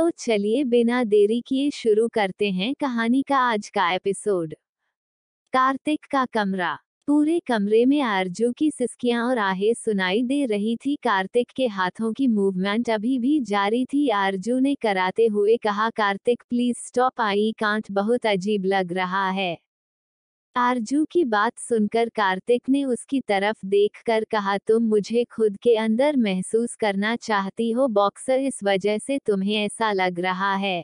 तो चलिए बिना देरी किए शुरू करते हैं कहानी का आज का एपिसोड कार्तिक का कमरा पूरे कमरे में आरजू की सिस्कियां और आहे सुनाई दे रही थी कार्तिक के हाथों की मूवमेंट अभी भी जारी थी आरजू ने कराते हुए कहा Kartik please stop I can't बहुत अजीब लग रहा है आरजू की बात सुनकर कार्तिक ने उसकी तरफ देखकर कहा तुम मुझे खुद के अंदर महसूस करना चाहती हो बॉक्सर इस वजह से तुम्हें ऐसा लग रहा है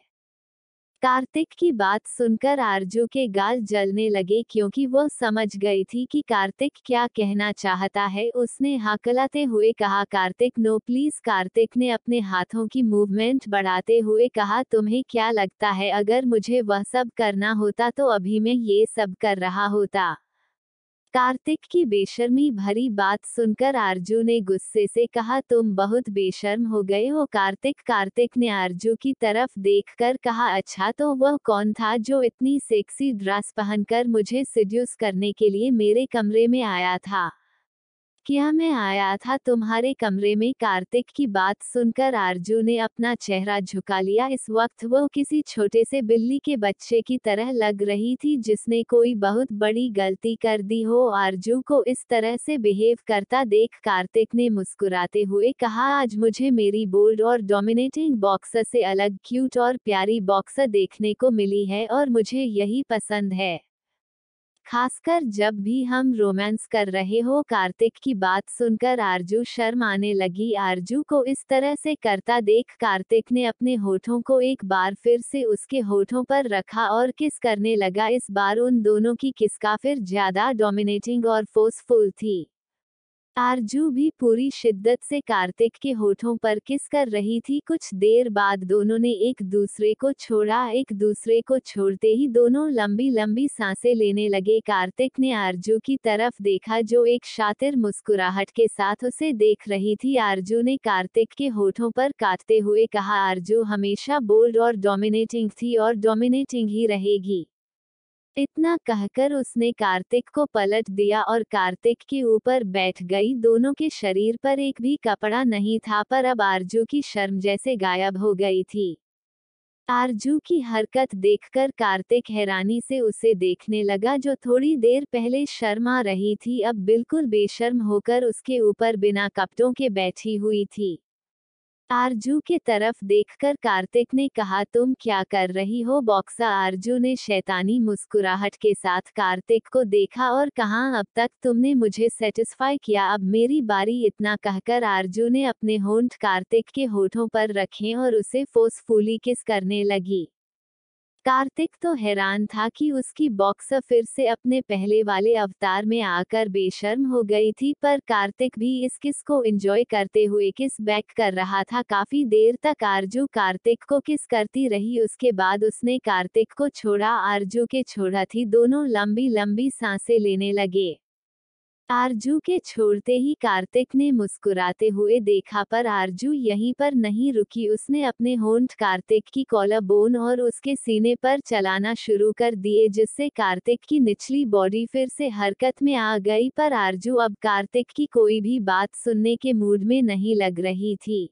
कार्तिक की बात सुनकर आरजू के गाल जलने लगे क्योंकि वो समझ गई थी कि कार्तिक क्या कहना चाहता है उसने हाकलाते हुए कहा कार्तिक नो प्लीज कार्तिक ने अपने हाथों की मूवमेंट बढ़ाते हुए कहा तुम्हें क्या लगता है अगर मुझे वह सब करना होता तो अभी मैं ये सब कर रहा होता कार्तिक की बेशर्मी भरी बात सुनकर आरजू ने गुस्से से कहा तुम बहुत बेशर्म हो गए हो कार्तिक कार्तिक ने आरजू की तरफ देखकर कहा अच्छा तो वह कौन था जो इतनी सेक्सी ड्रेस पहनकर मुझे सिड्यूस करने के लिए मेरे कमरे में आया था किया मैं आया था तुम्हारे कमरे में कार्तिक की बात सुनकर आरजू ने अपना चेहरा झुका लिया इस वक्त वो किसी छोटे से बिल्ली के बच्चे की तरह लग रही थी जिसने कोई बहुत बड़ी गलती कर दी हो आरजू को इस तरह से बिहेव करता देख कार्तिक ने मुस्कुराते हुए कहा आज मुझे मेरी बोल्ड और डोमिनेटिंग बॉक्सर से अलग क्यूट और प्यारी बॉक्सर देखने को मिली है और मुझे यही पसंद है खासकर जब भी हम रोमांस कर रहे हो कार्तिक की बात सुनकर आरजू शर्म आने लगी आरजू को इस तरह से करता देख कार्तिक ने अपने होठों को एक बार फिर से उसके होठों पर रखा और किस करने लगा इस बार उन दोनों की किसका फिर ज्यादा डोमिनेटिंग और फोर्सफुल थी आरजू भी पूरी शिद्दत से कार्तिक के होठों पर किस कर रही थी कुछ देर बाद दोनों ने एक दूसरे को छोड़ा एक दूसरे को छोड़ते ही दोनों लंबी लंबी सांसें लेने लगे कार्तिक ने आरजू की तरफ देखा जो एक शातिर मुस्कुराहट के साथ उसे देख रही थी आरजू ने कार्तिक के होठों पर काटते हुए कहा आरजू हमेशा बोल्ड और डोमिनेटिंग थी और डोमिनेटिंग ही रहेगी इतना कहकर उसने कार्तिक को पलट दिया और कार्तिक के ऊपर बैठ गई दोनों के शरीर पर एक भी कपड़ा नहीं था पर अब आरजू की शर्म जैसे गायब हो गई थी आरजू की हरकत देखकर कार्तिक हैरानी से उसे देखने लगा जो थोड़ी देर पहले शर्मा रही थी अब बिल्कुल बेशर्म होकर उसके ऊपर बिना कपड़ों के बैठी हुई थी आरजू के तरफ देखकर कार्तिक ने कहा तुम क्या कर रही हो बॉक्सा आरजू ने शैतानी मुस्कुराहट के साथ कार्तिक को देखा और कहा अब तक तुमने मुझे सेटिस्फाई किया अब मेरी बारी इतना कहकर आरजू ने अपने होंठ कार्तिक के होठों पर रखे और उसे फोर्सफुली किस करने लगी कार्तिक तो हैरान था कि उसकी बॉक्सर फिर से अपने पहले वाले अवतार में आकर बेशर्म हो गई थी पर कार्तिक भी इस किस को एंजॉय करते हुए किस बैक कर रहा था काफी देर तक आरजू कार्तिक को किस करती रही उसके बाद उसने कार्तिक को छोड़ा आरजू के छोड़ा थी दोनों लंबी लंबी सांसें लेने लगे आरजू के छोड़ते ही कार्तिक ने मुस्कुराते हुए देखा पर आरजू यहीं पर नहीं रुकी उसने अपने होंठ कार्तिक की बोन और उसके सीने पर चलाना शुरू कर दिए जिससे कार्तिक की निचली बॉडी फिर से हरकत में आ गई पर आरजू अब कार्तिक की कोई भी बात सुनने के मूड में नहीं लग रही थी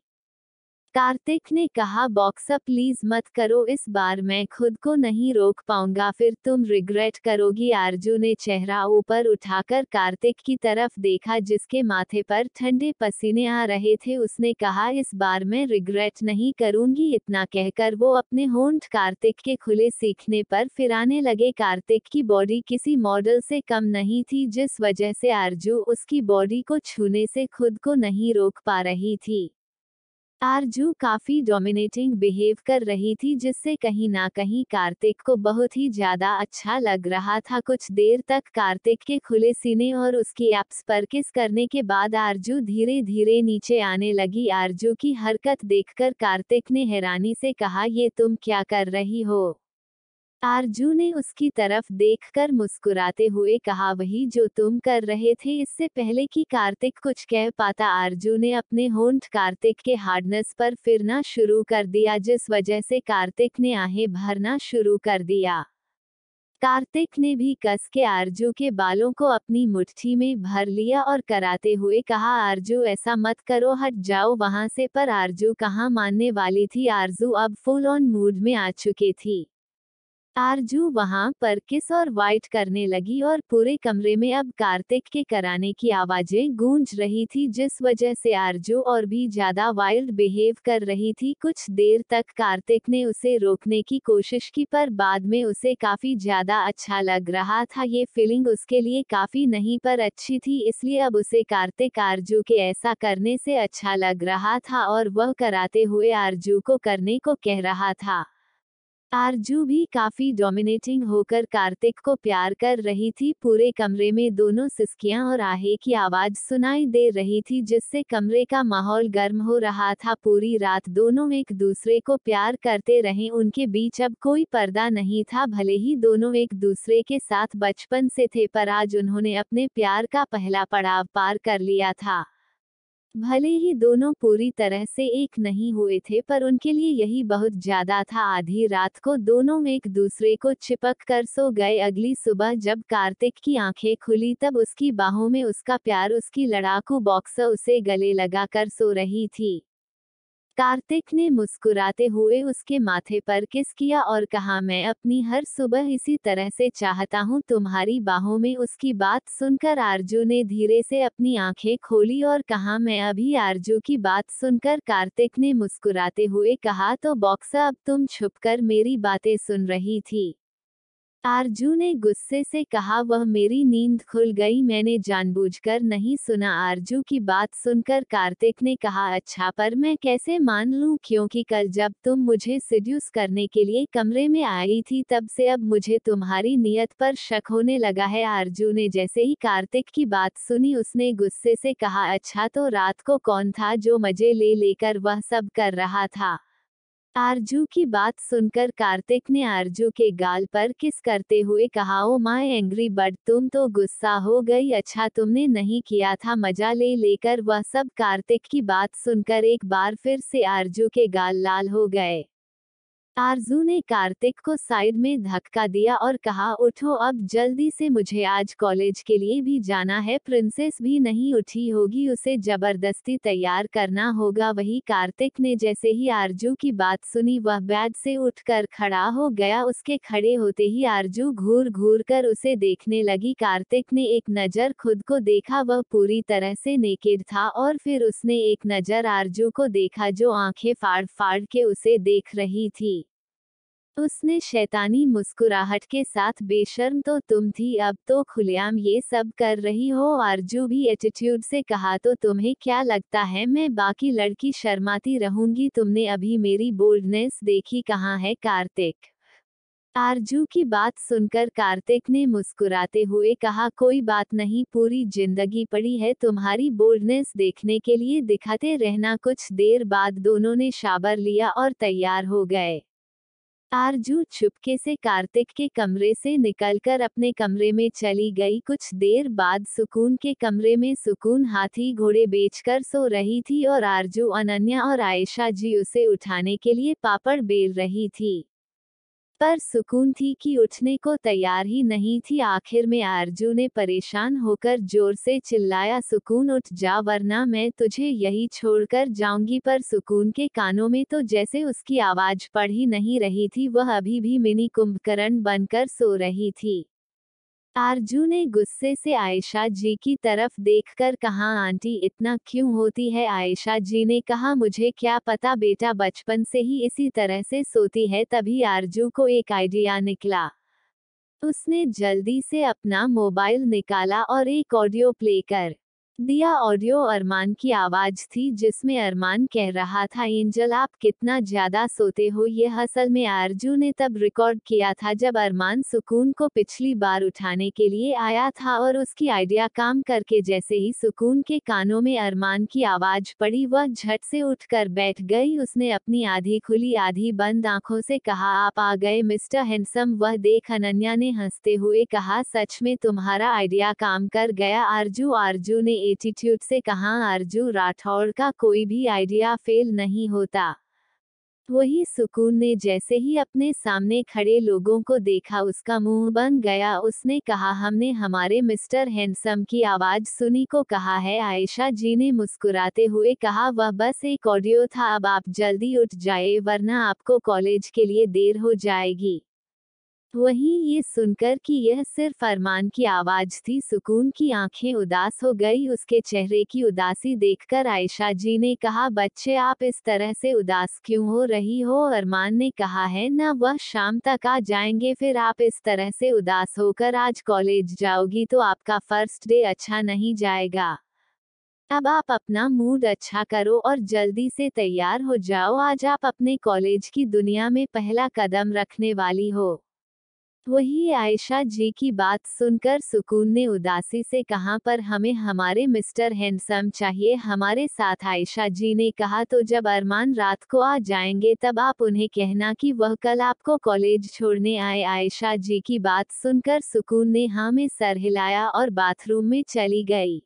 कार्तिक ने कहा बॉक्सा प्लीज मत करो इस बार मैं खुद को नहीं रोक पाऊंगा फिर तुम रिग्रेट करोगी आरजू ने चेहरा ऊपर उठाकर कार्तिक की तरफ देखा जिसके माथे पर ठंडे पसीने आ रहे थे उसने कहा इस बार मैं रिग्रेट नहीं करूंगी इतना कहकर वो अपने होंठ कार्तिक के खुले सीखने पर फिराने लगे कार्तिक की बॉडी किसी मॉडल से कम नहीं थी जिस वजह से आरजू उसकी बॉडी को छूने से खुद को नहीं रोक पा रही थी आरजू काफी डोमिनेटिंग बिहेव कर रही थी जिससे कहीं ना कहीं कार्तिक को बहुत ही ज्यादा अच्छा लग रहा था कुछ देर तक कार्तिक के खुले सीने और उसकी एप्स पर किस करने के बाद आरजू धीरे धीरे नीचे आने लगी आरजू की हरकत देखकर कार्तिक ने हैरानी से कहा ये तुम क्या कर रही हो आरजू ने उसकी तरफ देखकर मुस्कुराते हुए कहा वही जो तुम कर रहे थे इससे पहले कि कार्तिक कुछ कह पाता आरजू ने अपने होंठ कार्तिक के हार्डनेस पर फिरना शुरू कर दिया जिस वजह से कार्तिक ने आहें भरना शुरू कर दिया कार्तिक ने भी कस के आरजू के बालों को अपनी मुट्ठी में भर लिया और कराते हुए कहा आरजू ऐसा मत करो हट जाओ वहां से पर आरजू कहाँ मानने वाली थी आरजू अब फुल ऑन मूड में आ चुकी थी आरजू वहां पर किस और वाइट करने लगी और पूरे कमरे में अब कार्तिक के कराने की आवाजें गूंज रही थी जिस वजह से आरजू और भी ज्यादा वाइल्ड बिहेव कर रही थी कुछ देर तक कार्तिक ने उसे रोकने की कोशिश की पर बाद में उसे काफी ज्यादा अच्छा लग रहा था ये फीलिंग उसके लिए काफी नहीं पर अच्छी थी इसलिए अब उसे कार्तिक आरजू के ऐसा करने से अच्छा लग रहा था और वह कराते हुए आरजू को करने को कह रहा था आरजू भी काफी डोमिनेटिंग होकर कार्तिक को प्यार कर रही थी पूरे कमरे में दोनों सिस्कियां और आहे की आवाज सुनाई दे रही थी जिससे कमरे का माहौल गर्म हो रहा था पूरी रात दोनों एक दूसरे को प्यार करते रहे उनके बीच अब कोई पर्दा नहीं था भले ही दोनों एक दूसरे के साथ बचपन से थे पर आज उन्होंने अपने प्यार का पहला पड़ाव पार कर लिया था भले ही दोनों पूरी तरह से एक नहीं हुए थे पर उनके लिए यही बहुत ज्यादा था आधी रात को दोनों एक दूसरे को चिपक कर सो गए अगली सुबह जब कार्तिक की आंखें खुली तब उसकी बाहों में उसका प्यार उसकी लड़ाकू बॉक्सर उसे गले लगाकर सो रही थी कार्तिक ने मुस्कुराते हुए उसके माथे पर किस किया और कहा मैं अपनी हर सुबह इसी तरह से चाहता हूँ तुम्हारी बाहों में उसकी बात सुनकर आरजू ने धीरे से अपनी आंखें खोली और कहा मैं अभी आरजू की बात सुनकर कार्तिक ने मुस्कुराते हुए कहा तो बॉक्सा अब तुम छुपकर मेरी बातें सुन रही थी आरजू ने गुस्से से कहा वह मेरी नींद खुल गई मैंने जानबूझकर नहीं सुना आरजू की बात सुनकर कार्तिक ने कहा अच्छा पर मैं कैसे मान लूं क्योंकि कल जब तुम मुझे सिड्यूस करने के लिए कमरे में आई थी तब से अब मुझे तुम्हारी नीयत पर शक होने लगा है आरजू ने जैसे ही कार्तिक की बात सुनी उसने गुस्से से कहा अच्छा तो रात को कौन था जो मजे ले लेकर वह सब कर रहा था आरजू की बात सुनकर कार्तिक ने आरजू के गाल पर किस करते हुए कहा ओ माय एंग्री बट तुम तो गुस्सा हो गई अच्छा तुमने नहीं किया था मजा ले लेकर वह सब कार्तिक की बात सुनकर एक बार फिर से आरजू के गाल लाल हो गए आरजू ने कार्तिक को साइड में धक्का दिया और कहा उठो अब जल्दी से मुझे आज कॉलेज के लिए भी जाना है प्रिंसेस भी नहीं उठी होगी उसे जबरदस्ती तैयार करना होगा वही कार्तिक ने जैसे ही आरजू की बात सुनी वह बैड से उठकर खड़ा हो गया उसके खड़े होते ही आरजू घूर घूर कर उसे देखने लगी कार्तिक ने एक नजर खुद को देखा वह पूरी तरह से नेकेड था और फिर उसने एक नजर आरजू को देखा जो आंखें फाड़ फाड़ के उसे देख रही थी उसने शैतानी मुस्कुराहट के साथ बेशर्म तो तुम थी अब तो खुलेआम ये सब कर रही हो आरजू भी एटीट्यूड से कहा तो तुम्हें क्या लगता है मैं बाकी लड़की शर्माती रहूंगी तुमने अभी मेरी बोल्डनेस देखी कहाँ है कार्तिक आरजू की बात सुनकर कार्तिक ने मुस्कुराते हुए कहा कोई बात नहीं पूरी जिंदगी पड़ी है तुम्हारी बोल्डनेस देखने के लिए दिखाते रहना कुछ देर बाद दोनों ने शाबर लिया और तैयार हो गए आरजू छुपके से कार्तिक के कमरे से निकलकर अपने कमरे में चली गई कुछ देर बाद सुकून के कमरे में सुकून हाथी घोड़े बेचकर सो रही थी और आरजू अनन्या और आयशा जी उसे उठाने के लिए पापड़ बेल रही थी पर सुकून थी कि उठने को तैयार ही नहीं थी आखिर में आरजू ने परेशान होकर जोर से चिल्लाया सुकून उठ जा वरना मैं तुझे यही छोड़कर जाऊंगी पर सुकून के कानों में तो जैसे उसकी आवाज पड़ ही नहीं रही थी वह अभी भी मिनी कुंभकर्ण बनकर सो रही थी आरजू ने गुस्से से आयशा जी की तरफ देखकर कहा आंटी इतना क्यों होती है आयशा जी ने कहा मुझे क्या पता बेटा बचपन से ही इसी तरह से सोती है तभी आरजू को एक आइडिया निकला उसने जल्दी से अपना मोबाइल निकाला और एक ऑडियो प्ले कर दिया ऑडियो अरमान की आवाज थी जिसमें अरमान कह रहा था एंजल आप कितना ज्यादा सोते हो यह असल में आरजू ने तब रिकॉर्ड किया था जब अरमान सुकून को पिछली बार उठाने के लिए आया था और उसकी आइडिया काम करके जैसे ही सुकून के कानों में अरमान की आवाज पड़ी वह झट से उठकर बैठ गई उसने अपनी आधी खुली आधी बंद आंखों से कहा आप आ गए मिस्टर हैंडसम वह देख अनन्या ने हंसते हुए कहा सच में तुम्हारा आइडिया काम कर गया आरजू आरजू ने एटीट्यूड से कहा अर्जुन राठौर का कोई भी आइडिया फेल नहीं होता वही सुकून ने जैसे ही अपने सामने खड़े लोगों को देखा उसका मुंह बन गया उसने कहा हमने हमारे मिस्टर हैंडसम की आवाज सुनी को कहा है आयशा जी ने मुस्कुराते हुए कहा वह बस एक ऑडियो था अब आप जल्दी उठ जाए वरना आपको कॉलेज के लिए देर हो जाएगी वहीं ये सुनकर कि यह सिर्फ अरमान की आवाज थी सुकून की आंखें उदास हो गई उसके चेहरे की उदासी देखकर आयशा जी ने कहा बच्चे आप इस तरह से उदास क्यों हो रही हो अरमान ने कहा है ना वह शाम तक आ जाएंगे फिर आप इस तरह से उदास होकर आज कॉलेज जाओगी तो आपका फर्स्ट डे अच्छा नहीं जाएगा अब आप अपना मूड अच्छा करो और जल्दी से तैयार हो जाओ आज आप अपने कॉलेज की दुनिया में पहला कदम रखने वाली हो वही आयशा जी की बात सुनकर सुकून ने उदासी से कहा पर हमें हमारे मिस्टर हैंडसम चाहिए हमारे साथ आयशा जी ने कहा तो जब अरमान रात को आ जाएंगे तब आप उन्हें कहना कि वह कल आपको कॉलेज छोड़ने आए आयशा जी की बात सुनकर सुकून ने हाँ में सर हिलाया और बाथरूम में चली गई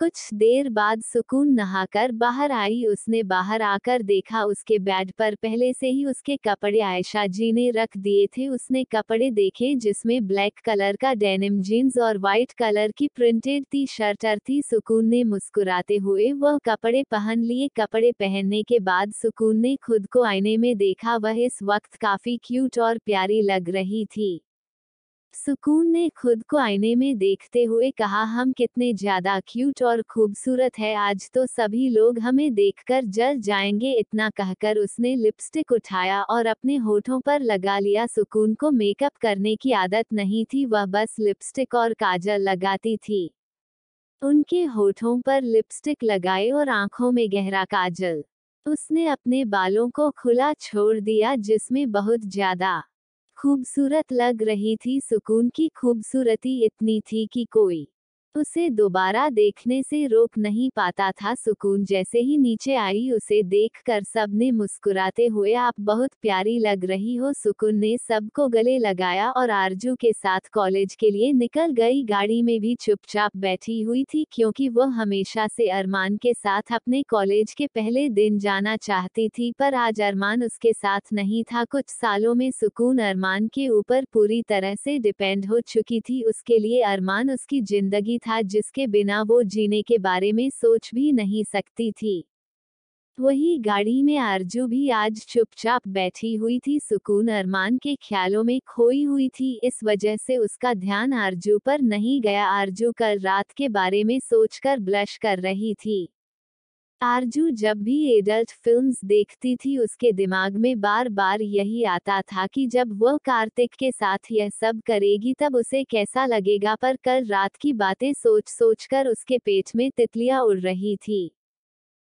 कुछ देर बाद सुकून नहाकर बाहर आई उसने बाहर आकर देखा उसके बेड पर पहले से ही उसके कपड़े आयशा जी ने रख दिए थे उसने कपड़े देखे जिसमें ब्लैक कलर का डेनिम जीन्स और व्हाइट कलर की प्रिंटेड टी शर्ट थी सुकून ने मुस्कुराते हुए वह कपड़े पहन लिए कपड़े पहनने के बाद सुकून ने खुद को आईने में देखा वह इस वक्त काफी क्यूट और प्यारी लग रही थी सुकून ने खुद को आईने में देखते हुए कहा हम कितने ज्यादा क्यूट और खूबसूरत है आज तो सभी लोग हमें देखकर जल जाएंगे इतना कहकर उसने लिपस्टिक उठाया और अपने होठों पर लगा लिया सुकून को मेकअप करने की आदत नहीं थी वह बस लिपस्टिक और काजल लगाती थी उनके होठों पर लिपस्टिक लगाए और आंखों में गहरा काजल उसने अपने बालों को खुला छोड़ दिया जिसमें बहुत ज्यादा खूबसूरत लग रही थी सुकून की खूबसूरती इतनी थी कि कोई उसे दोबारा देखने से रोक नहीं पाता था सुकून जैसे ही नीचे आई उसे देखकर सब ने मुस्कुराते हुए आप बहुत प्यारी लग रही हो सुकून ने सबको गले लगाया और आरजू के साथ कॉलेज के लिए निकल गई गाड़ी में भी चुपचाप बैठी हुई थी क्योंकि वह हमेशा से अरमान के साथ अपने कॉलेज के पहले दिन जाना चाहती थी पर आज अरमान उसके साथ नहीं था कुछ सालों में सुकून अरमान के ऊपर पूरी तरह से डिपेंड हो चुकी थी उसके लिए अरमान उसकी जिंदगी था जिसके बिना वो जीने के बारे में सोच भी नहीं सकती थी वही गाड़ी में आरजू भी आज चुपचाप बैठी हुई थी सुकून अरमान के ख्यालों में खोई हुई थी इस वजह से उसका ध्यान आरजू पर नहीं गया आरजू कल रात के बारे में सोचकर ब्लश कर रही थी आरजू जब भी एडल्ट फिल्म्स देखती थी उसके दिमाग में बार बार यही आता था कि जब वह कार्तिक के साथ यह सब करेगी तब उसे कैसा लगेगा पर कल रात की बातें सोच सोच कर उसके पेट में तितलियां उड़ रही थी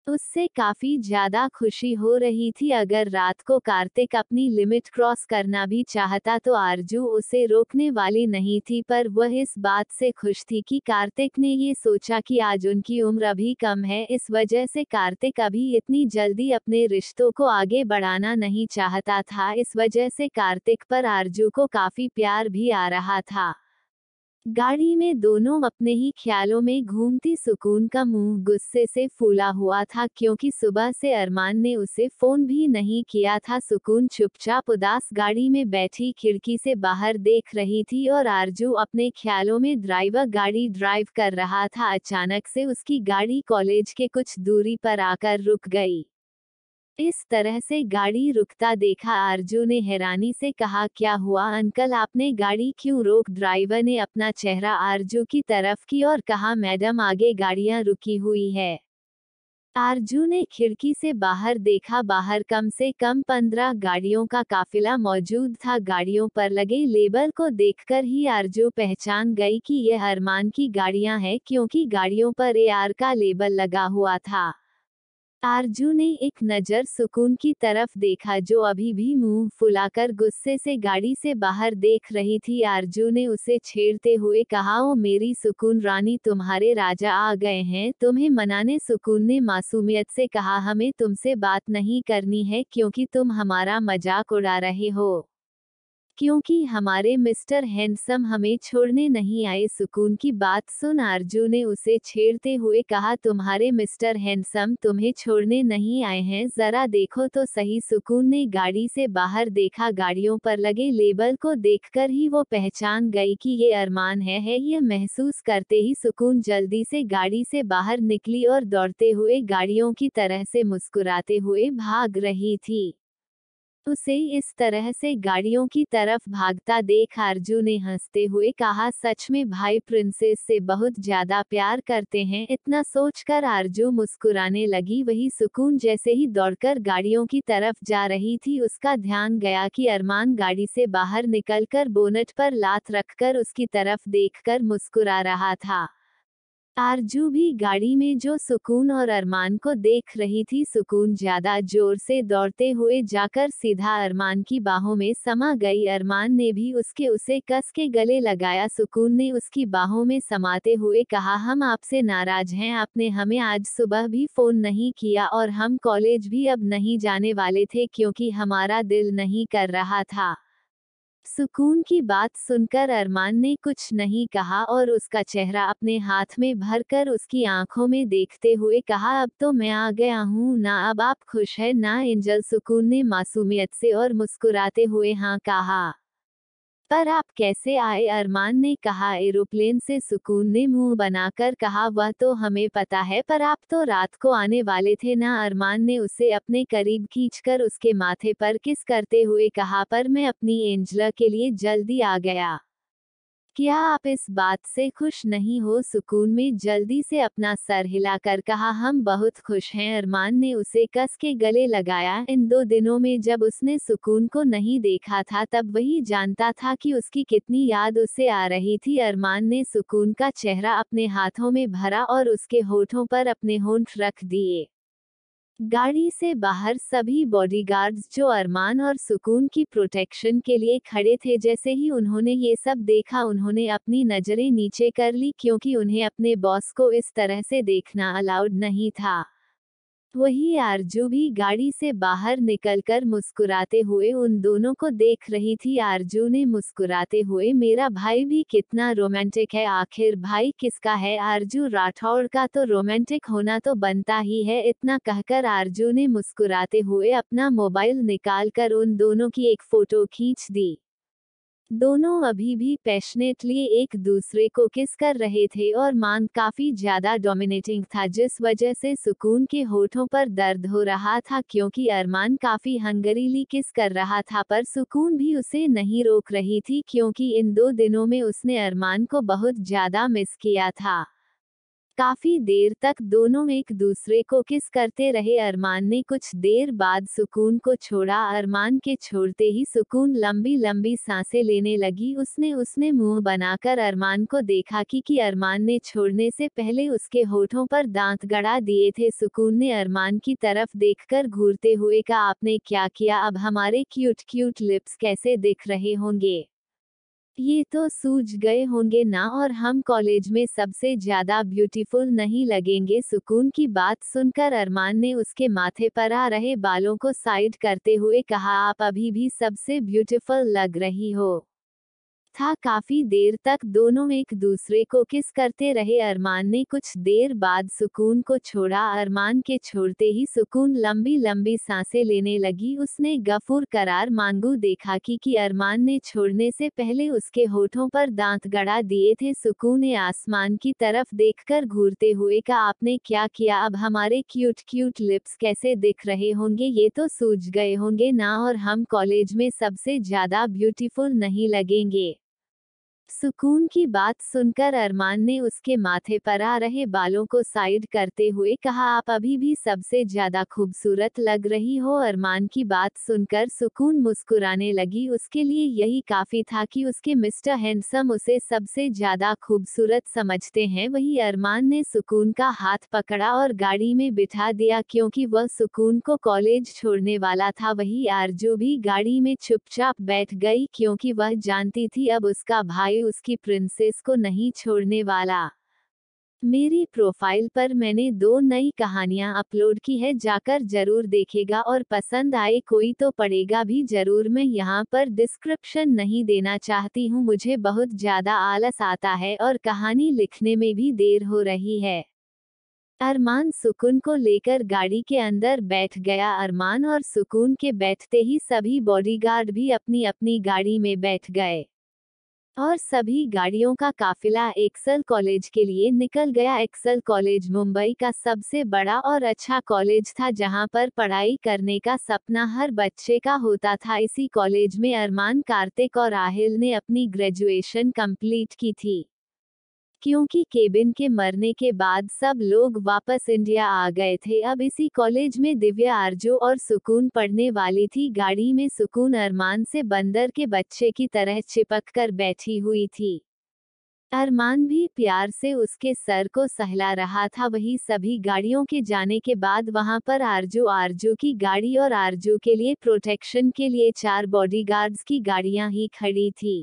उससे काफी ज्यादा खुशी हो रही थी अगर रात को कार्तिक अपनी लिमिट क्रॉस करना भी चाहता तो आरजू उसे रोकने वाली नहीं थी पर वह इस बात से खुश थी कि कार्तिक ने ये सोचा कि आज उनकी उम्र अभी कम है इस वजह से कार्तिक अभी इतनी जल्दी अपने रिश्तों को आगे बढ़ाना नहीं चाहता था इस वजह से कार्तिक पर आरजू को काफी प्यार भी आ रहा था गाड़ी में दोनों अपने ही ख्यालों में घूमती सुकून का मुंह गुस्से से फूला हुआ था क्योंकि सुबह से अरमान ने उसे फोन भी नहीं किया था सुकून चुपचाप उदास गाड़ी में बैठी खिड़की से बाहर देख रही थी और आरजू अपने ख्यालों में ड्राइवर गाड़ी ड्राइव कर रहा था अचानक से उसकी गाड़ी कॉलेज के कुछ दूरी पर आकर रुक गई इस तरह से गाड़ी रुकता देखा आरजू ने हैरानी से कहा क्या हुआ अंकल आपने गाड़ी क्यों रोक ड्राइवर ने अपना चेहरा आरजू की तरफ की और कहा मैडम आगे गाड़ियां रुकी हुई है आरजू ने खिड़की से बाहर देखा बाहर कम से कम पंद्रह गाड़ियों का काफिला मौजूद था गाड़ियों पर लगे लेबल को देखकर ही आरजू पहचान गई कि यह अरमान की गाड़ियां हैं क्योंकि गाड़ियों पर एआर का लेबल लगा हुआ था आरजू ने एक नज़र सुकून की तरफ देखा जो अभी भी मुंह फुलाकर गुस्से से गाड़ी से बाहर देख रही थी आरजू ने उसे छेड़ते हुए कहा ओ मेरी सुकून रानी तुम्हारे राजा आ गए हैं तुम्हें मनाने सुकून ने मासूमियत से कहा हमें तुमसे बात नहीं करनी है क्योंकि तुम हमारा मजाक उड़ा रहे हो क्योंकि हमारे मिस्टर हैंडसम हमें छोड़ने नहीं आए सुकून की बात सुन आरजू ने उसे छेड़ते हुए कहा तुम्हारे मिस्टर हैंडसम तुम्हें छोड़ने नहीं आए हैं जरा देखो तो सही सुकून ने गाड़ी से बाहर देखा गाड़ियों पर लगे लेबल को देखकर ही वो पहचान गई कि ये अरमान है, है यह महसूस करते ही सुकून जल्दी से गाड़ी से बाहर निकली और दौड़ते हुए गाड़ियों की तरह से मुस्कुराते हुए भाग रही थी उसे इस तरह से गाड़ियों की तरफ भागता देख आरजू ने हंसते हुए कहा सच में भाई प्रिंसेस से बहुत ज्यादा प्यार करते हैं इतना सोचकर आरजू मुस्कुराने लगी वही सुकून जैसे ही दौड़कर गाड़ियों की तरफ जा रही थी उसका ध्यान गया कि अरमान गाड़ी से बाहर निकलकर बोनट पर लात रखकर उसकी तरफ देखकर मुस्कुरा रहा था आरजू भी गाड़ी में जो सुकून और अरमान को देख रही थी सुकून ज्यादा जोर से दौड़ते हुए जाकर सीधा अरमान की बाहों में समा गई अरमान ने भी उसके उसे कस के गले लगाया सुकून ने उसकी बाहों में समाते हुए कहा हम आपसे नाराज हैं आपने हमें आज सुबह भी फोन नहीं किया और हम कॉलेज भी अब नहीं जाने वाले थे क्योंकि हमारा दिल नहीं कर रहा था सुकून की बात सुनकर अरमान ने कुछ नहीं कहा और उसका चेहरा अपने हाथ में भरकर उसकी आंखों में देखते हुए कहा अब तो मैं आ गया हूँ ना अब आप खुश है ना एंजल सुकून ने मासूमियत से और मुस्कुराते हुए हाँ कहा पर आप कैसे आए अरमान ने कहा एरोप्लेन से सुकून ने मुंह बनाकर कहा वह तो हमें पता है पर आप तो रात को आने वाले थे ना अरमान ने उसे अपने करीब खींचकर उसके माथे पर किस करते हुए कहा पर मैं अपनी एंजला के लिए जल्दी आ गया क्या आप इस बात से खुश नहीं हो सुकून में जल्दी से अपना सर हिलाकर कहा हम बहुत खुश हैं अरमान ने उसे कस के गले लगाया इन दो दिनों में जब उसने सुकून को नहीं देखा था तब वही जानता था कि उसकी कितनी याद उसे आ रही थी अरमान ने सुकून का चेहरा अपने हाथों में भरा और उसके होठों पर अपने होंठ रख दिए गाड़ी से बाहर सभी बॉडीगार्ड्स जो अरमान और सुकून की प्रोटेक्शन के लिए खड़े थे जैसे ही उन्होंने ये सब देखा उन्होंने अपनी नज़रें नीचे कर ली क्योंकि उन्हें अपने बॉस को इस तरह से देखना अलाउड नहीं था वही आरजू भी गाड़ी से बाहर निकलकर मुस्कुराते हुए उन दोनों को देख रही थी आरजू ने मुस्कुराते हुए मेरा भाई भी कितना रोमांटिक है आखिर भाई किसका है आरजू राठौर का तो रोमांटिक होना तो बनता ही है इतना कहकर आरजू ने मुस्कुराते हुए अपना मोबाइल निकालकर उन दोनों की एक फोटो खींच दी दोनों अभी भी पैशनेटली एक दूसरे को किस कर रहे थे और मान काफी ज्यादा डोमिनेटिंग था जिस वजह से सुकून के होठों पर दर्द हो रहा था क्योंकि अरमान काफी हंगरीली किस कर रहा था पर सुकून भी उसे नहीं रोक रही थी क्योंकि इन दो दिनों में उसने अरमान को बहुत ज्यादा मिस किया था काफी देर तक दोनों एक दूसरे को किस करते रहे अरमान ने कुछ देर बाद सुकून को छोड़ा अरमान के छोड़ते ही सुकून लंबी लंबी सांसें लेने लगी उसने उसने मुंह बनाकर अरमान को देखा कि कि अरमान ने छोड़ने से पहले उसके होठों पर दांत गड़ा दिए थे सुकून ने अरमान की तरफ देखकर घूरते हुए कहा आपने क्या किया अब हमारे क्यूट क्यूट लिप्स कैसे दिख रहे होंगे ये तो सूझ गए होंगे ना और हम कॉलेज में सबसे ज्यादा ब्यूटीफुल नहीं लगेंगे सुकून की बात सुनकर अरमान ने उसके माथे पर आ रहे बालों को साइड करते हुए कहा आप अभी भी सबसे ब्यूटीफुल लग रही हो था काफी देर तक दोनों एक दूसरे को किस करते रहे अरमान ने कुछ देर बाद सुकून को छोड़ा अरमान के छोड़ते ही सुकून लंबी लंबी सांसें लेने लगी उसने गफूर करार मांगू देखा कि कि अरमान ने छोड़ने से पहले उसके होठों पर दांत गड़ा दिए थे सुकून ने आसमान की तरफ देखकर घूरते हुए का आपने क्या किया अब हमारे क्यूट क्यूट लिप्स कैसे दिख रहे होंगे ये तो सूझ गए होंगे ना और हम कॉलेज में सबसे ज्यादा ब्यूटीफुल नहीं लगेंगे सुकून की बात सुनकर अरमान ने उसके माथे पर आ रहे बालों को साइड करते हुए कहा आप अभी भी सबसे ज्यादा खूबसूरत लग रही हो अरमान की बात सुनकर सुकून मुस्कुराने लगी उसके लिए यही काफी था कि उसके मिस्टर हैंडसम उसे सबसे ज्यादा खूबसूरत समझते हैं वही अरमान ने सुकून का हाथ पकड़ा और गाड़ी में बिठा दिया क्योंकि वह सुकून को कॉलेज छोड़ने वाला था वही आरजू भी गाड़ी में चुपचाप बैठ गई क्योंकि वह जानती थी अब उसका भाई कोई उसकी प्रिंसेस को नहीं छोड़ने वाला मेरी प्रोफाइल पर मैंने दो नई कहानियां अपलोड की है जाकर जरूर देखेगा और पसंद आए कोई तो पड़ेगा भी जरूर मैं यहां पर डिस्क्रिप्शन नहीं देना चाहती हूं मुझे बहुत ज्यादा आलस आता है और कहानी लिखने में भी देर हो रही है अरमान सुकून को लेकर गाड़ी के अंदर बैठ गया अरमान और सुकून के बैठते ही सभी बॉडीगार्ड भी अपनी अपनी गाड़ी में बैठ गए और सभी गाड़ियों का काफिला एक्सल कॉलेज के लिए निकल गया एक्सल कॉलेज मुंबई का सबसे बड़ा और अच्छा कॉलेज था जहां पर पढ़ाई करने का सपना हर बच्चे का होता था इसी कॉलेज में अरमान कार्तिक और आहिल ने अपनी ग्रेजुएशन कंप्लीट की थी क्योंकि केबिन के मरने के बाद सब लोग वापस इंडिया आ गए थे अब इसी कॉलेज में दिव्या आरजू और सुकून पढ़ने वाली थी गाड़ी में सुकून अरमान से बंदर के बच्चे की तरह चिपक कर बैठी हुई थी अरमान भी प्यार से उसके सर को सहला रहा था वही सभी गाड़ियों के जाने के बाद वहां पर आरजू आरजू की गाड़ी और आरजू के लिए प्रोटेक्शन के लिए चार बॉडीगार्ड्स की गाड़ियां ही खड़ी थी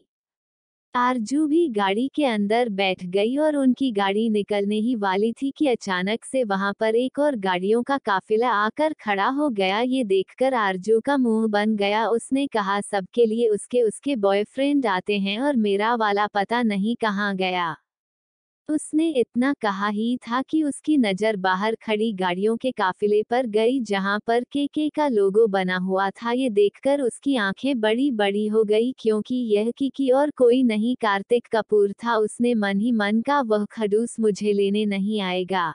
आरजू भी गाड़ी के अंदर बैठ गई और उनकी गाड़ी निकलने ही वाली थी कि अचानक से वहां पर एक और गाड़ियों का काफिला आकर खड़ा हो गया ये देखकर आरजू का मुंह बन गया उसने कहा सबके लिए उसके उसके बॉयफ्रेंड आते हैं और मेरा वाला पता नहीं कहाँ गया उसने इतना कहा ही था कि उसकी नजर बाहर खड़ी गाड़ियों के काफिले पर गई जहां पर के के का लोगो बना हुआ था ये देखकर उसकी आंखें बड़ी बड़ी हो गई क्योंकि यह की की और कोई नहीं कार्तिक कपूर था उसने मन ही मन का वह खडूस मुझे लेने नहीं आएगा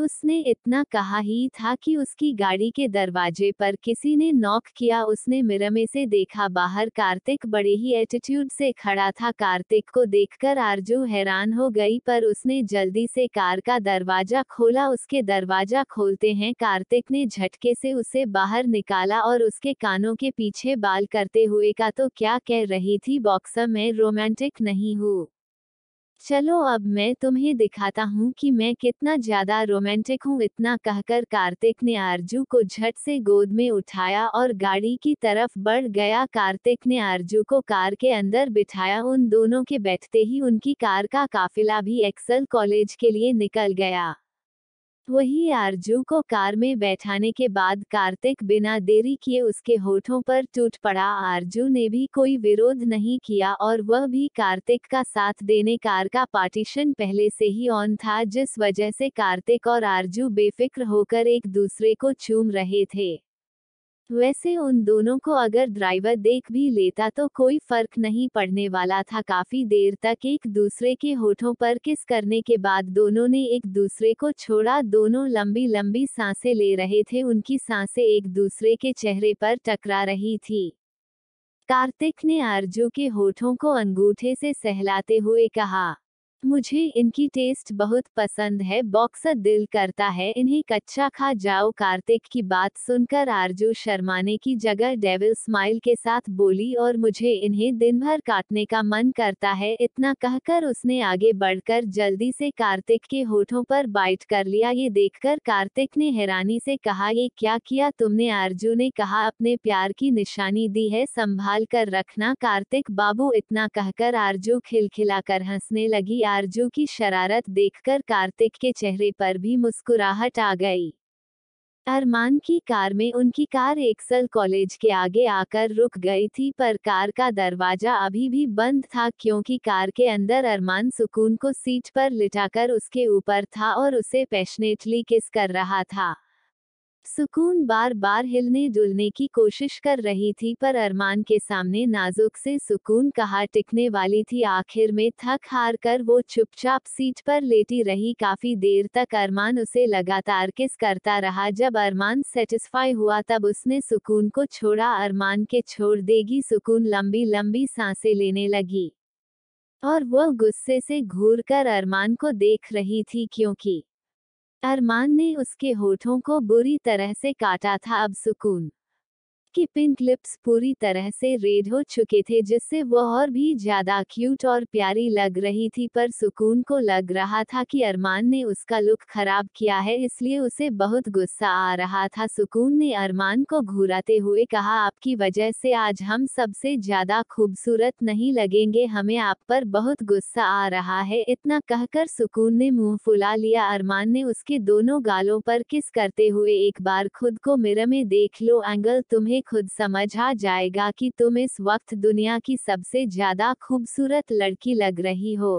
उसने इतना कहा ही था कि उसकी गाड़ी के दरवाजे पर किसी ने नॉक किया उसने मिरमे से देखा बाहर कार्तिक बड़े ही एटीट्यूड से खड़ा था कार्तिक को देखकर आरजू हैरान हो गई पर उसने जल्दी से कार का दरवाजा खोला उसके दरवाजा खोलते हैं कार्तिक ने झटके से उसे बाहर निकाला और उसके कानों के पीछे बाल करते हुए का तो क्या कह रही थी बॉक्सर में रोमांटिक नहीं हूँ चलो अब मैं तुम्हें दिखाता हूँ कि मैं कितना ज्यादा रोमांटिक हूँ इतना कहकर कार्तिक ने आरजू को झट से गोद में उठाया और गाड़ी की तरफ बढ़ गया कार्तिक ने आरजू को कार के अंदर बिठाया उन दोनों के बैठते ही उनकी कार का काफिला भी एक्सल कॉलेज के लिए निकल गया वही आरजू को कार में बैठाने के बाद कार्तिक बिना देरी किए उसके होठों पर टूट पड़ा आरजू ने भी कोई विरोध नहीं किया और वह भी कार्तिक का साथ देने कार का पार्टीशन पहले से ही ऑन था जिस वजह से कार्तिक और आरजू बेफिक्र होकर एक दूसरे को चूम रहे थे वैसे उन दोनों को अगर ड्राइवर देख भी लेता तो कोई फर्क नहीं पड़ने वाला था काफी देर तक एक दूसरे के होठों पर किस करने के बाद दोनों ने एक दूसरे को छोड़ा दोनों लंबी लंबी सांसें ले रहे थे उनकी सांसें एक दूसरे के चेहरे पर टकरा रही थी कार्तिक ने आरजू के होठों को अंगूठे से सहलाते हुए कहा मुझे इनकी टेस्ट बहुत पसंद है बॉक्सर दिल करता है इन्हें कच्चा खा जाओ कार्तिक की बात सुनकर आरजू शर्माने की जगह डेविल स्माइल के साथ बोली और मुझे इन्हें दिन भर काटने का मन करता है इतना कहकर उसने आगे बढ़कर जल्दी से कार्तिक के होठों पर बाइट कर लिया ये देखकर कार्तिक ने हैरानी से कहा ये क्या किया तुमने आरजू ने कहा अपने प्यार की निशानी दी है संभाल कर रखना कार्तिक बाबू इतना कहकर आरजू खिलखिलाकर हंसने लगी आरजू की शरारत देखकर कार्तिक के चेहरे पर भी मुस्कुराहट आ गई अरमान की कार में उनकी कार एक्सल कॉलेज के आगे आकर रुक गई थी पर कार का दरवाजा अभी भी बंद था क्योंकि कार के अंदर अरमान सुकून को सीट पर लिटाकर उसके ऊपर था और उसे पैशनेटली किस कर रहा था सुकून बार बार हिलने डुलने की कोशिश कर रही थी पर अरमान के सामने नाजुक से सुकून कहा टिकने वाली थी आखिर में थक हार कर वो चुपचाप सीट पर लेटी रही काफी देर तक अरमान उसे लगातार किस करता रहा जब अरमान सेटिस्फाई हुआ तब उसने सुकून को छोड़ा अरमान के छोड़ देगी सुकून लंबी लंबी सांसें लेने लगी और वह गुस्से से घूर कर अरमान को देख रही थी क्योंकि अरमान ने उसके होठों को बुरी तरह से काटा था अब सुकून उसकी पिंक लिप्स पूरी तरह से रेड हो चुके थे जिससे वह और भी ज्यादा क्यूट और प्यारी लग रही थी पर सुकून को लग रहा था कि अरमान ने उसका लुक खराब किया है इसलिए उसे बहुत गुस्सा आ रहा था सुकून ने अरमान को घूराते हुए कहा आपकी वजह से आज हम सबसे ज्यादा खूबसूरत नहीं लगेंगे हमें आप पर बहुत गुस्सा आ रहा है इतना कहकर सुकून ने मुंह फुला लिया अरमान ने उसके दोनों गालों पर किस करते हुए एक बार खुद को मिरर में देख लो एंगल तुम्हें खुद समझ आ जाएगा कि तुम इस वक्त दुनिया की सबसे ज्यादा खूबसूरत लड़की लग रही हो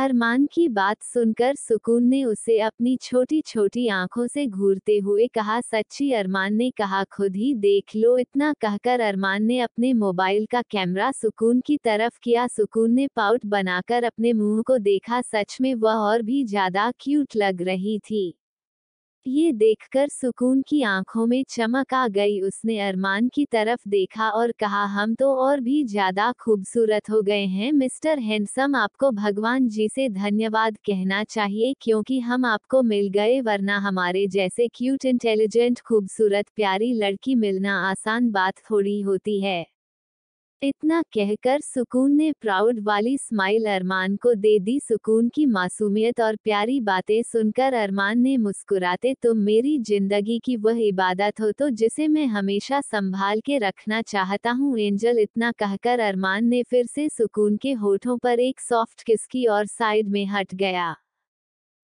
अरमान की बात सुनकर सुकून ने उसे अपनी छोटी छोटी आंखों से घूरते हुए कहा सच्ची अरमान ने कहा खुद ही देख लो इतना कहकर अरमान ने अपने मोबाइल का कैमरा सुकून की तरफ किया सुकून ने पाउट बनाकर अपने मुंह को देखा सच में वह और भी ज्यादा क्यूट लग रही थी ये देखकर सुकून की आंखों में चमक आ गई उसने अरमान की तरफ देखा और कहा हम तो और भी ज्यादा खूबसूरत हो गए हैं मिस्टर हैंडसम आपको भगवान जी से धन्यवाद कहना चाहिए क्योंकि हम आपको मिल गए वरना हमारे जैसे क्यूट इंटेलिजेंट खूबसूरत प्यारी लड़की मिलना आसान बात थोड़ी होती है इतना कहकर सुकून ने प्राउड वाली स्माइल अरमान को दे दी सुकून की मासूमियत और प्यारी बातें सुनकर अरमान ने मुस्कुराते तुम तो मेरी जिंदगी की वह इबादत हो तो जिसे मैं हमेशा संभाल के रखना चाहता हूँ एंजल इतना कहकर अरमान ने फिर से सुकून के होठों पर एक सॉफ्ट किसकी और साइड में हट गया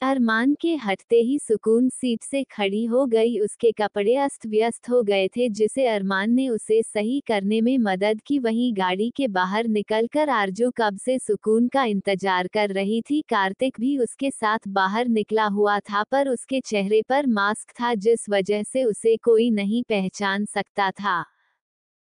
अरमान के हटते ही सुकून सीट से खड़ी हो गई उसके कपड़े अस्त व्यस्त हो गए थे जिसे अरमान ने उसे सही करने में मदद की वहीं गाड़ी के बाहर निकलकर आरजू कब से सुकून का इंतजार कर रही थी कार्तिक भी उसके साथ बाहर निकला हुआ था पर उसके चेहरे पर मास्क था जिस वजह से उसे कोई नहीं पहचान सकता था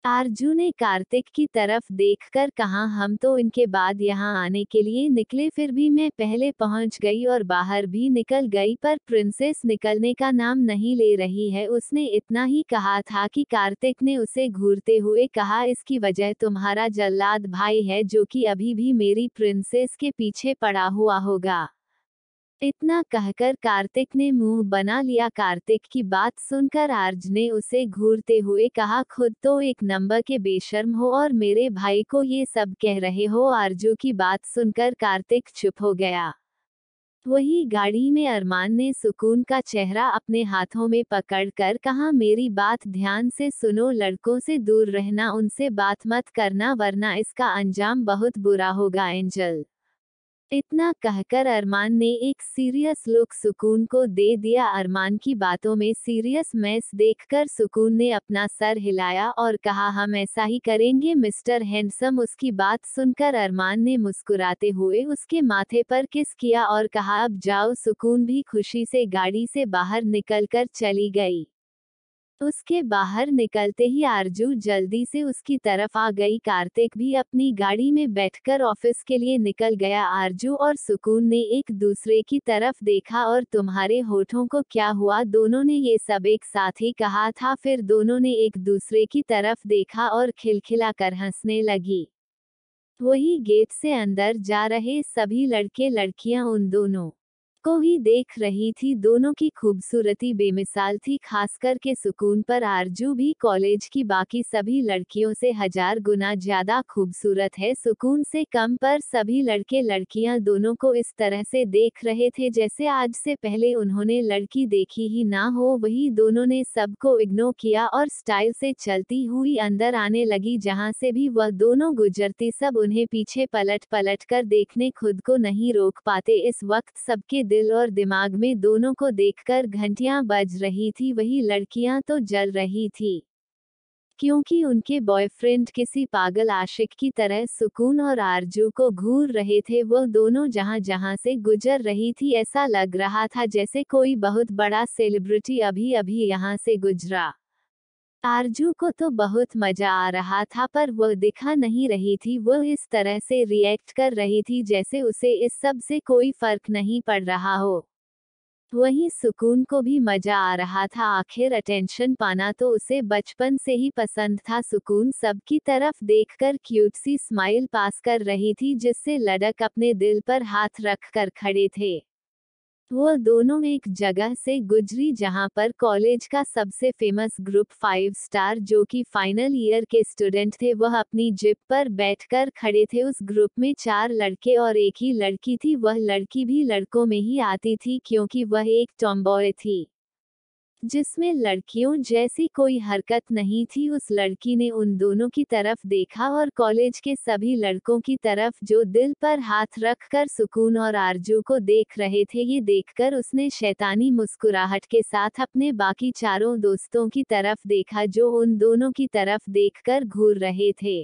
आरजू ने कार्तिक की तरफ देखकर कहा हम तो इनके बाद यहाँ आने के लिए निकले फिर भी मैं पहले पहुँच गई और बाहर भी निकल गई पर प्रिंसेस निकलने का नाम नहीं ले रही है उसने इतना ही कहा था कि कार्तिक ने उसे घूरते हुए कहा इसकी वजह तुम्हारा जल्लाद भाई है जो कि अभी भी मेरी प्रिंसेस के पीछे पड़ा हुआ होगा इतना कहकर कार्तिक ने मुंह बना लिया कार्तिक की बात सुनकर आर्ज ने उसे घूरते हुए कहा खुद तो एक नंबर के बेशर्म हो और मेरे भाई को ये सब कह रहे हो आरजू की बात सुनकर कार्तिक चुप हो गया वही गाड़ी में अरमान ने सुकून का चेहरा अपने हाथों में पकड़कर कहा मेरी बात ध्यान से सुनो लड़कों से दूर रहना उनसे बात मत करना वरना इसका अंजाम बहुत बुरा होगा एंजल इतना कहकर अरमान ने एक सीरियस लुक सुकून को दे दिया अरमान की बातों में सीरियस मैस देखकर सुकून ने अपना सर हिलाया और कहा हम ऐसा ही करेंगे मिस्टर हैंडसम उसकी बात सुनकर अरमान ने मुस्कुराते हुए उसके माथे पर किस किया और कहा अब जाओ सुकून भी खुशी से गाड़ी से बाहर निकलकर चली गई उसके बाहर निकलते ही आरजू जल्दी से उसकी तरफ आ गई कार्तिक भी अपनी गाड़ी में बैठकर ऑफिस के लिए निकल गया आरजू और सुकून ने एक दूसरे की तरफ देखा और तुम्हारे होठों को क्या हुआ दोनों ने ये सब एक साथ ही कहा था फिर दोनों ने एक दूसरे की तरफ देखा और खिलखिला कर हंसने लगी वही गेट से अंदर जा रहे सभी लड़के लड़कियां उन दोनों को ही देख रही थी दोनों की खूबसूरती बेमिसाल थी खासकर के सुकून पर आरजू भी कॉलेज की बाकी सभी लड़कियों से हजार गुना ज्यादा खूबसूरत है सुकून से कम पर सभी लड़के लड़कियां दोनों को इस तरह से देख रहे थे जैसे आज से पहले उन्होंने लड़की देखी ही ना हो वही दोनों ने सबको इग्नोर किया और स्टाइल से चलती हुई अंदर आने लगी जहाँ से भी वह दोनों गुजरती सब उन्हें पीछे पलट पलट कर देखने खुद को नहीं रोक पाते इस वक्त सबके दिल और दिमाग में दोनों को देखकर घंटियां बज रही थी वही लड़कियां तो जल रही थी क्योंकि उनके बॉयफ्रेंड किसी पागल आशिक की तरह सुकून और आरजू को घूर रहे थे वो दोनों जहां जहां से गुजर रही थी ऐसा लग रहा था जैसे कोई बहुत बड़ा सेलिब्रिटी अभी अभी यहां से गुजरा आरजू को तो बहुत मजा आ रहा था पर वह दिखा नहीं रही थी वह इस तरह से रिएक्ट कर रही थी जैसे उसे इस सब से कोई फर्क नहीं पड़ रहा हो वहीं सुकून को भी मजा आ रहा था आखिर अटेंशन पाना तो उसे बचपन से ही पसंद था सुकून सबकी तरफ देखकर क्यूट सी स्माइल पास कर रही थी जिससे लड़क अपने दिल पर हाथ रख कर खड़े थे वो दोनों एक जगह से गुजरी जहां पर कॉलेज का सबसे फेमस ग्रुप फाइव स्टार जो कि फाइनल ईयर के स्टूडेंट थे वह अपनी जिप पर बैठकर खड़े थे उस ग्रुप में चार लड़के और एक ही लड़की थी वह लड़की भी लड़कों में ही आती थी क्योंकि वह एक टॉम्बॉय थी जिसमें लड़कियों जैसी कोई हरकत नहीं थी उस लड़की ने उन दोनों की तरफ देखा और कॉलेज के सभी लड़कों की तरफ जो दिल पर हाथ रखकर सुकून और आरजू को देख रहे थे ये देखकर उसने शैतानी मुस्कुराहट के साथ अपने बाकी चारों दोस्तों की तरफ देखा जो उन दोनों की तरफ देखकर घूर रहे थे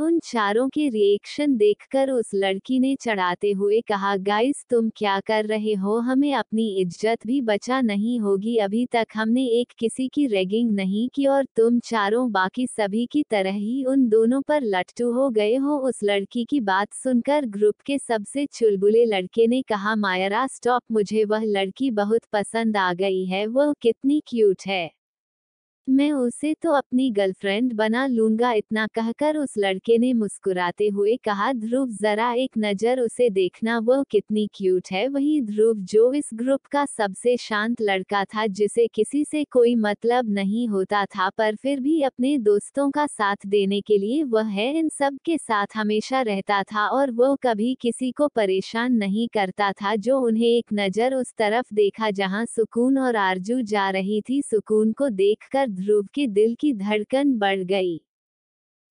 उन चारों के रिएक्शन देखकर उस लड़की ने चढ़ाते हुए कहा गाइस तुम क्या कर रहे हो हमें अपनी इज्जत भी बचा नहीं होगी अभी तक हमने एक किसी की रैगिंग नहीं की और तुम चारों बाकी सभी की तरह ही उन दोनों पर लट्टू हो गए हो उस लड़की की बात सुनकर ग्रुप के सबसे चुलबुले लड़के ने कहा मायरा स्टॉप मुझे वह लड़की बहुत पसंद आ गई है वह कितनी क्यूट है मैं उसे तो अपनी गर्लफ्रेंड बना लूंगा इतना कहकर उस लड़के ने मुस्कुराते हुए कहा ध्रुव जरा एक नज़र उसे देखना वो कितनी क्यूट है वही ध्रुव जो इस ग्रुप का सबसे शांत लड़का था जिसे किसी से कोई मतलब नहीं होता था पर फिर भी अपने दोस्तों का साथ देने के लिए वह है इन सब के साथ हमेशा रहता था और वो कभी किसी को परेशान नहीं करता था जो उन्हें एक नज़र उस तरफ देखा जहाँ सुकून और आरजू जा रही थी सुकून को देख ध्रुव के दिल की धड़कन बढ़ गई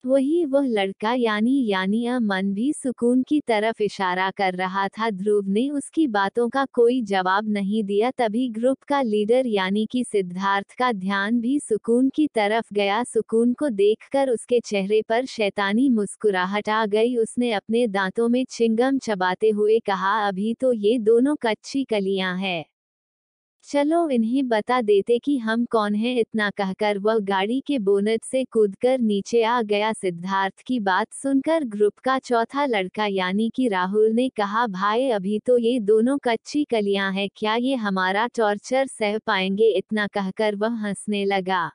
वही वह लड़का यानी यानी मन भी सुकून की तरफ इशारा कर रहा था ध्रुव ने उसकी बातों का कोई जवाब नहीं दिया तभी ग्रुप का लीडर यानी कि सिद्धार्थ का ध्यान भी सुकून की तरफ गया सुकून को देखकर उसके चेहरे पर शैतानी मुस्कुराहट आ गई उसने अपने दांतों में चिंगम चबाते हुए कहा अभी तो ये दोनों कच्ची कलियां हैं चलो इन्हें बता देते कि हम कौन हैं इतना कहकर वह गाड़ी के बोनट से कूदकर नीचे आ गया सिद्धार्थ की बात सुनकर ग्रुप का चौथा लड़का यानी कि राहुल ने कहा भाई अभी तो ये दोनों कच्ची कलियां हैं क्या ये हमारा टॉर्चर सह पाएंगे इतना कहकर वह हंसने लगा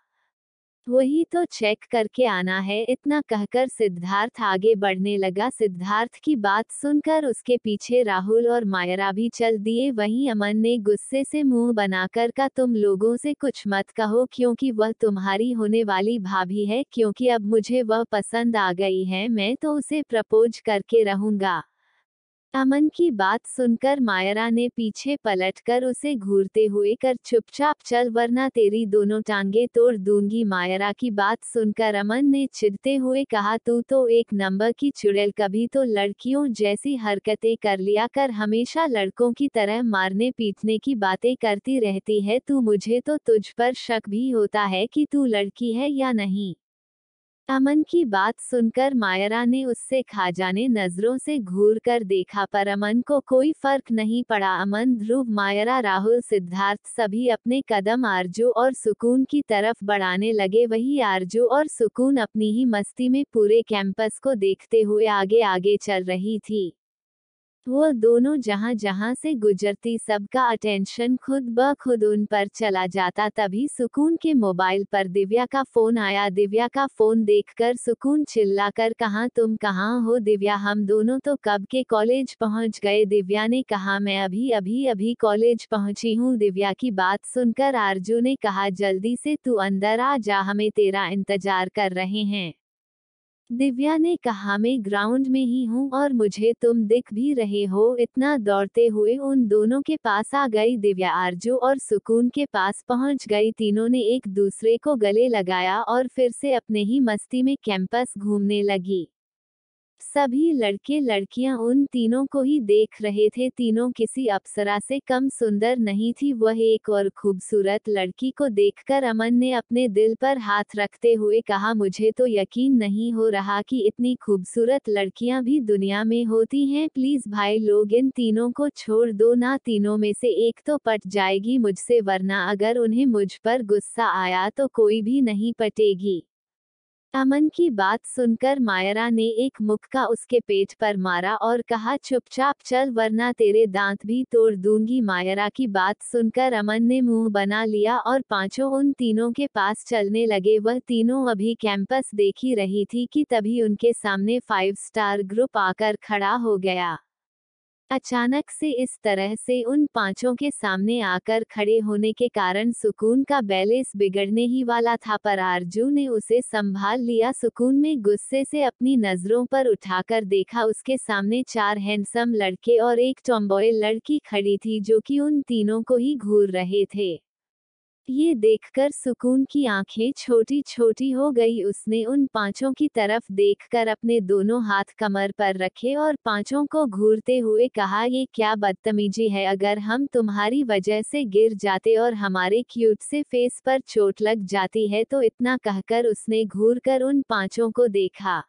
वही तो चेक करके आना है इतना कहकर सिद्धार्थ आगे बढ़ने लगा सिद्धार्थ की बात सुनकर उसके पीछे राहुल और मायरा भी चल दिए वहीं अमन ने गुस्से से मुंह बनाकर का तुम लोगों से कुछ मत कहो क्योंकि वह तुम्हारी होने वाली भाभी है क्योंकि अब मुझे वह पसंद आ गई है मैं तो उसे प्रपोज करके रहूंगा अमन की बात सुनकर मायरा ने पीछे पलटकर उसे घूरते हुए कर चुपचाप चल वरना तेरी दोनों टांगे तोड़ दूंगी मायरा की बात सुनकर अमन ने चिढ़ते हुए कहा तू तो एक नंबर की चुड़ैल कभी तो लड़कियों जैसी हरकतें कर लिया कर हमेशा लड़कों की तरह मारने पीटने की बातें करती रहती है तू मुझे तो तुझ पर शक भी होता है कि तू लड़की है या नहीं अमन की बात सुनकर मायरा ने उससे खाजाने नजरों से घूर कर देखा पर अमन को कोई फर्क नहीं पड़ा अमन ध्रुव मायरा राहुल सिद्धार्थ सभी अपने कदम आरजो और सुकून की तरफ बढ़ाने लगे वही आरजू और सुकून अपनी ही मस्ती में पूरे कैंपस को देखते हुए आगे आगे चल रही थी वो दोनों जहाँ जहाँ से गुजरती सबका अटेंशन खुद ब खुद उन पर चला जाता तभी सुकून के मोबाइल पर दिव्या का फोन आया दिव्या का फोन देखकर सुकून चिल्ला कर कहा तुम कहाँ हो दिव्या हम दोनों तो कब के कॉलेज पहुँच गए दिव्या ने कहा मैं अभी अभी अभी कॉलेज पहुँची हूँ दिव्या की बात सुनकर आरजू ने कहा जल्दी से तू अंदर आ जा हमें तेरा इंतजार कर रहे हैं दिव्या ने कहा मैं ग्राउंड में ही हूँ और मुझे तुम दिख भी रहे हो इतना दौड़ते हुए उन दोनों के पास आ गई दिव्या आरजू और सुकून के पास पहुँच गई तीनों ने एक दूसरे को गले लगाया और फिर से अपने ही मस्ती में कैंपस घूमने लगी सभी लड़के लड़कियां उन तीनों को ही देख रहे थे तीनों किसी अप्सरा से कम सुंदर नहीं थी वह एक और खूबसूरत लड़की को देखकर अमन ने अपने दिल पर हाथ रखते हुए कहा मुझे तो यकीन नहीं हो रहा कि इतनी खूबसूरत लड़कियां भी दुनिया में होती हैं प्लीज भाई लोग इन तीनों को छोड़ दो ना तीनों में से एक तो पट जाएगी मुझसे वरना अगर उन्हें मुझ पर गुस्सा आया तो कोई भी नहीं पटेगी अमन की बात सुनकर मायरा ने एक मुक्का उसके पेट पर मारा और कहा चुपचाप चल वरना तेरे दांत भी तोड़ दूंगी मायरा की बात सुनकर अमन ने मुंह बना लिया और पांचों उन तीनों के पास चलने लगे वह तीनों अभी कैंपस देख ही रही थी कि तभी उनके सामने फाइव स्टार ग्रुप आकर खड़ा हो गया अचानक से इस तरह से उन पांचों के सामने आकर खड़े होने के कारण सुकून का बैलेंस बिगड़ने ही वाला था पर आरजू ने उसे संभाल लिया सुकून में गुस्से से अपनी नजरों पर उठाकर देखा उसके सामने चार हैंडसम लड़के और एक टॉम्बॉय लड़की खड़ी थी जो कि उन तीनों को ही घूर रहे थे ये देखकर सुकून की आंखें छोटी छोटी हो गई उसने उन पांचों की तरफ देखकर अपने दोनों हाथ कमर पर रखे और पांचों को घूरते हुए कहा ये क्या बदतमीजी है अगर हम तुम्हारी वजह से गिर जाते और हमारे क्यूट से फेस पर चोट लग जाती है तो इतना कहकर उसने घूर कर उन पांचों को देखा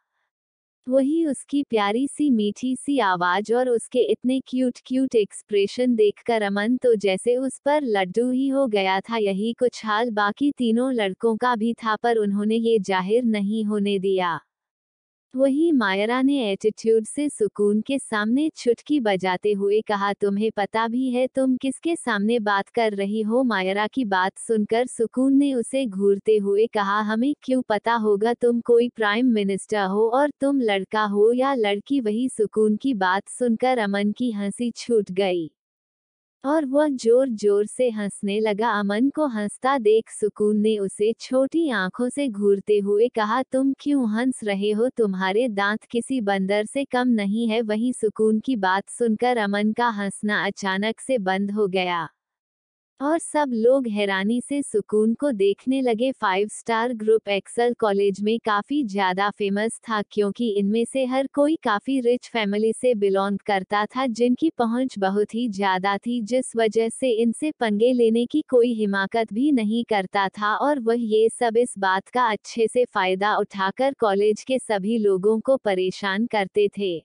वही उसकी प्यारी सी मीठी सी आवाज और उसके इतने क्यूट क्यूट एक्सप्रेशन देखकर अमन तो जैसे उस पर लड्डू ही हो गया था यही कुछ हाल बाकी तीनों लड़कों का भी था पर उन्होंने ये जाहिर नहीं होने दिया वही मायरा ने एटीट्यूड से सुकून के सामने छुटकी बजाते हुए कहा तुम्हें पता भी है तुम किसके सामने बात कर रही हो मायरा की बात सुनकर सुकून ने उसे घूरते हुए कहा हमें क्यों पता होगा तुम कोई प्राइम मिनिस्टर हो और तुम लड़का हो या लड़की वही सुकून की बात सुनकर अमन की हंसी छूट गई और वह जोर जोर से हंसने लगा अमन को हंसता देख सुकून ने उसे छोटी आंखों से घूरते हुए कहा तुम क्यों हंस रहे हो तुम्हारे दांत किसी बंदर से कम नहीं है वहीं सुकून की बात सुनकर अमन का हंसना अचानक से बंद हो गया और सब लोग हैरानी से सुकून को देखने लगे five star group excel college में काफी ज्यादा फेमस था क्योंकि इनमें से हर कोई काफी रिच फैमिली से बिलोंग करता था जिनकी पहुंच बहुत ही ज्यादा थी जिस वजह से इनसे पंगे लेने की कोई हिमाकत भी नहीं करता था और वह ये सब इस बात का अच्छे से फायदा उठाकर कॉलेज के सभी लोगों को परेशान करते थे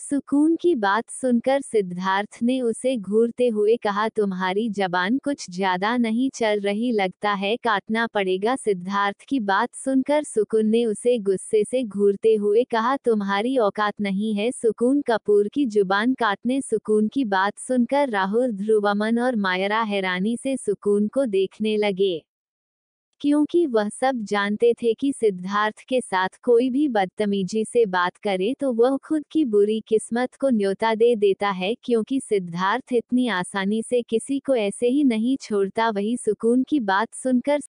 सुकून की बात सुनकर सिद्धार्थ ने उसे घूरते हुए कहा तुम्हारी जबान कुछ ज्यादा नहीं चल रही लगता है काटना पड़ेगा सिद्धार्थ की बात सुनकर सुकून ने उसे गुस्से से घूरते हुए कहा तुम्हारी औकात नहीं है सुकून कपूर की जुबान काटने सुकून की बात सुनकर राहुल ध्रुवमन और मायरा हैरानी से सुकून को देखने लगे क्योंकि वह सब जानते थे कि सिद्धार्थ के साथ कोई भी बदतमीजी से बात करे तो वह खुद की बुरी किस्मत को न्योता दे देता है क्योंकि सिद्धार्थ इतनी आसानी से किसी को ऐसे ही नहीं छोड़ता वही सुकून की बात सुनकर